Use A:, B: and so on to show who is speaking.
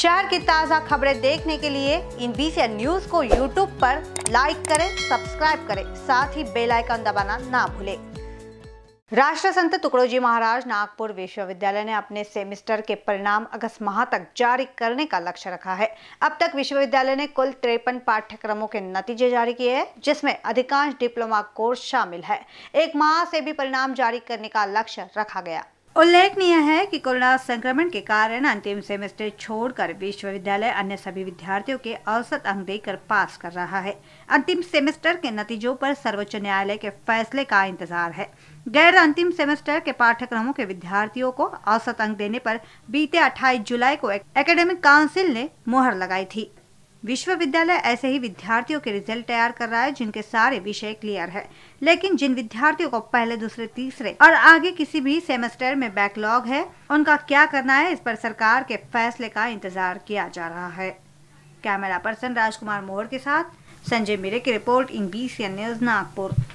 A: शहर की ताज़ा खबरें देखने के लिए इन बीसी न्यूज को यूट्यूब पर लाइक करें सब्सक्राइब करें साथ ही बेल आइकन दबाना ना भूलें संत टुकड़ोजी महाराज नागपुर विश्वविद्यालय ने अपने सेमेस्टर के परिणाम अगस्त माह तक जारी करने का लक्ष्य रखा है अब तक विश्वविद्यालय ने कुल तिरपन पाठ्यक्रमों के नतीजे जारी किए हैं जिसमें अधिकांश डिप्लोमा कोर्स शामिल है एक माह से भी परिणाम जारी करने का लक्ष्य रखा गया उल्लेखनीय है कि कोरोना संक्रमण के कारण अंतिम सेमेस्टर छोड़कर विश्वविद्यालय अन्य सभी विद्यार्थियों के औसत अंक देकर पास कर रहा है अंतिम सेमेस्टर के नतीजों पर सर्वोच्च न्यायालय के फैसले का इंतजार है गैर अंतिम सेमेस्टर के पाठ्यक्रमों के विद्यार्थियों को औसत अंक देने पर बीते 28 जुलाई को एकेडमिक काउंसिल ने मुहर लगाई थी विश्वविद्यालय ऐसे ही विद्यार्थियों के रिजल्ट तैयार कर रहा है जिनके सारे विषय क्लियर है लेकिन जिन विद्यार्थियों को पहले दूसरे तीसरे और आगे किसी भी सेमेस्टर में बैकलॉग है उनका क्या करना है इस पर सरकार के फैसले का इंतजार किया जा रहा है कैमरा पर्सन राजकुमार मोहर के साथ संजय मिरे की report NB news Nagpur